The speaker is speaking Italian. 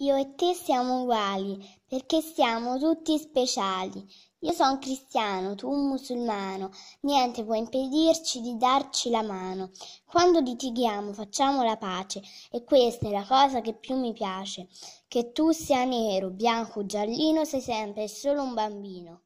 Io e te siamo uguali, perché siamo tutti speciali. Io sono cristiano, tu un musulmano, niente può impedirci di darci la mano. Quando litighiamo facciamo la pace, e questa è la cosa che più mi piace. Che tu sia nero, bianco, giallino, sei sempre solo un bambino.